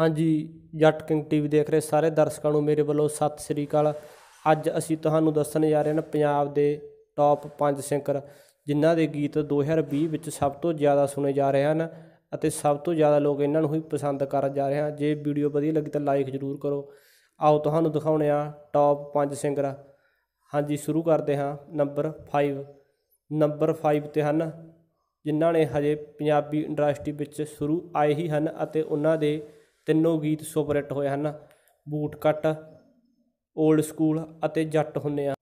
ਹਾਂਜੀ ਜੱਟ king TV ਦੇਖ ਰਹੇ ਸਾਰੇ ਦਰਸ਼ਕਾਂ ਨੂੰ ਮੇਰੇ ਵੱਲੋਂ ਸਤਿ ਸ੍ਰੀ ਅਕਾਲ ਅੱਜ ਅਸੀਂ ਤੁਹਾਨੂੰ ਦੱਸਣ ਜਾ ਰਹੇ ਹਾਂ ਪੰਜਾਬ ਦੇ ਟੌਪ 5 ਸਿੰਗਰ ਜਿਨ੍ਹਾਂ ਦੇ ਗੀਤ 2020 ਵਿੱਚ ਸਭ ਤੋਂ ਜ਼ਿਆਦਾ ਸੁਣੇ ਜਾ ਰਹੇ ਹਨ ਅਤੇ ਸਭ ਤੋਂ ਜ਼ਿਆਦਾ ਲੋਕ ਇਹਨਾਂ ਨੂੰ ਹੀ ਪਸੰਦ ਕਰ ਜਾ ਰਹੇ ਹਨ ਜੇ ਵੀਡੀਓ ਵਧੀਆ ਲੱਗੀ ਤਾਂ ਲਾਈਕ ਜ਼ਰੂਰ ਕਰੋ ਆਓ ਤੁਹਾਨੂੰ ਦਿਖਾਉਣੇ ਆ ਟੌਪ 5 ਸਿੰਗਰ ਹਾਂਜੀ ਸ਼ੁਰੂ ਕਰਦੇ ਹਾਂ ਨੰਬਰ 5 ਨੰਬਰ 5 ਤੇ ਹਨ ਜਿਨ੍ਹਾਂ ਨੇ ਹਜੇ ਪੰਜਾਬੀ ਇੰਡਸਟਰੀ ਵਿੱਚ ਸ਼ੁਰੂ ਆਏ ਹੀ ਹਨ ਅਤੇ ਉਹਨਾਂ ਦੇ ਤਿੰਨੋਂ ਗੀਤ ਸੁਪਰ ਹਿੱਟ ਹੋਏ ਹਨ ਬੂਟ ਕੱਟ 올ਡ ਸਕੂਲ ਅਤੇ ਜੱਟ ਹੁੰਨੇ ਆ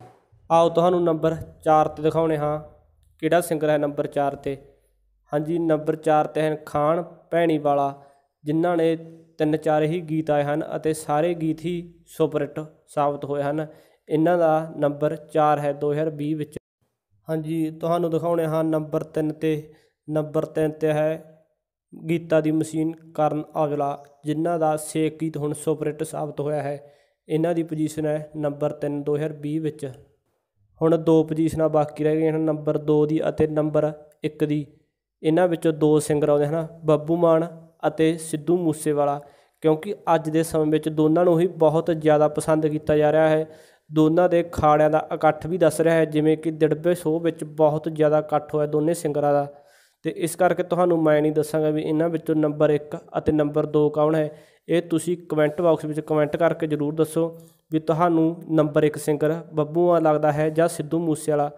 ਆਓ ਤੁਹਾਨੂੰ ਨੰਬਰ 4 ਤੇ ਦਿਖਾਉਣੇ ਹਾਂ ਕਿਹੜਾ ਸਿੰਗਰ ਹੈ ਨੰਬਰ 4 ਤੇ ਹਾਂਜੀ ਨੰਬਰ 4 ਤੇ ਹਨ ਖਾਨ ਪੈਣੀ ਵਾਲਾ ਜਿਨ੍ਹਾਂ ਨੇ ਤਿੰਨ ਚਾਰ ਹੀ ਗੀਤ ਆਏ ਹਨ ਅਤੇ ਸਾਰੇ ਗੀਤ ਹੀ ਸੁਪਰ ਹਿੱਟ ਸਾਬਤ ਹੋਏ ਹਨ ਇਹਨਾਂ ਦਾ ਨੰਬਰ 4 ਹੈ 2020 ਵਿੱਚ ਹਾਂਜੀ ਤੁਹਾਨੂੰ ਦਿਖਾਉਣੇ ਹਾਂ ਨੰਬਰ 3 ਤੇ ਨੰਬਰ 3 ਤੇ ਹੈ ਗੀਤਾ ਦੀ ਮਸ਼ੀਨ ਕਰਨ ਔਜਲਾ ਜਿਨ੍ਹਾਂ ਦਾ ਸੇਕ ਗੀਤ ਹੁਣ ਸੁਪਰ ਸਾਬਤ ਹੋਇਆ ਹੈ ਇਹਨਾਂ ਦੀ ਪੋਜੀਸ਼ਨ ਹੈ ਨੰਬਰ 3 2020 ਵਿੱਚ ਹੁਣ ਦੋ ਪੋਜੀਸ਼ਨਾਂ ਬਾਕੀ ਰਹਿ ਗਈਆਂ ਹਨ ਨੰਬਰ 2 ਦੀ ਅਤੇ ਨੰਬਰ 1 ਦੀ ਇਹਨਾਂ ਵਿੱਚੋਂ ਦੋ ਸਿੰਗਰ ਆਉਂਦੇ ਹਨ ਬੱਬੂ ਮਾਨ ਅਤੇ ਸਿੱਧੂ ਮੂਸੇਵਾਲਾ ਕਿਉਂਕਿ ਅੱਜ ਦੇ ਸਮੇਂ ਵਿੱਚ ਦੋਨਾਂ ਨੂੰ ਹੀ ਬਹੁਤ ਜ਼ਿਆਦਾ ਪਸੰਦ ਕੀਤਾ ਜਾ ਰਿਹਾ ਹੈ ਦੋਨਾਂ ਦੇ ਖਾੜਿਆਂ ਦਾ ਇਕੱਠ ਵੀ ਦੱਸ ਰਿਹਾ ਹੈ ਜਿਵੇਂ ਕਿ ਦਿੜਬੇ ਸ਼ੋਅ ਵਿੱਚ ਬਹੁਤ ਜ਼ਿਆਦਾ ਇਕੱਠ ਹੋਇਆ ਦੋਨੇ ਸਿੰਗਰਾਂ ਦਾ ਤੇ ਇਸ ਕਰਕੇ ਤੁਹਾਨੂੰ ਮੈਂ ਨਹੀਂ ਦੱਸਾਂਗਾ ਵੀ ਇਹਨਾਂ ਵਿੱਚੋਂ ਨੰਬਰ 1 ਅਤੇ ਨੰਬਰ 2 ਕੌਣ ਹੈ ਇਹ ਤੁਸੀਂ ਕਮੈਂਟ ਬਾਕਸ ਵਿੱਚ ਕਮੈਂਟ ਕਰਕੇ ਜ਼ਰੂਰ ਦੱਸੋ ਵੀ ਤੁਹਾਨੂੰ ਨੰਬਰ 1 ਸਿੰਗਰ ਬੱਬੂਆ ਲੱਗਦਾ ਹੈ ਜਾਂ ਸਿੱਧੂ ਮੂਸੇਵਾਲਾ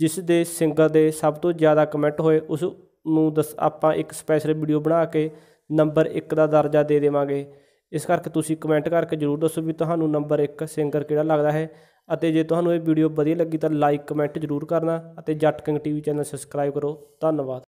ਜਿਸ ਦੇ ਸਿੰਗਰ ਦੇ ਸਭ ਤੋਂ ਜ਼ਿਆਦਾ ਕਮੈਂਟ ਹੋਏ ਉਸ ਨੂੰ ਦੱਸ ਆਪਾਂ ਇੱਕ ਸਪੈਸ਼ਲ ਵੀਡੀਓ ਬਣਾ ਕੇ ਨੰਬਰ 1 ਦਾ ਦਰਜਾ ਦੇ ਦੇਵਾਂਗੇ ਇਸ ਕਰਕੇ ਤੁਸੀਂ ਕਮੈਂਟ ਕਰਕੇ ਜ਼ਰੂਰ ਦੱਸੋ ਵੀ ਤੁਹਾਨੂੰ ਨੰਬਰ 1 ਸਿੰਗਰ ਕਿਹੜਾ ਲੱਗਦਾ ਹੈ ਅਤੇ ਜੇ ਤੁਹਾਨੂੰ ਇਹ ਵੀਡੀਓ ਵਧੀਆ ਲੱਗੀ ਤਾਂ ਲਾਈਕ ਕਮੈਂਟ ਜ਼ਰੂਰ ਕਰਨਾ ਅਤੇ ਜੱਟ ਕਿੰਗ ਟੀਵੀ ਚੈਨਲ ਸਬਸਕ੍ਰਾਈਬ ਕਰੋ ਧੰਨਵਾਦ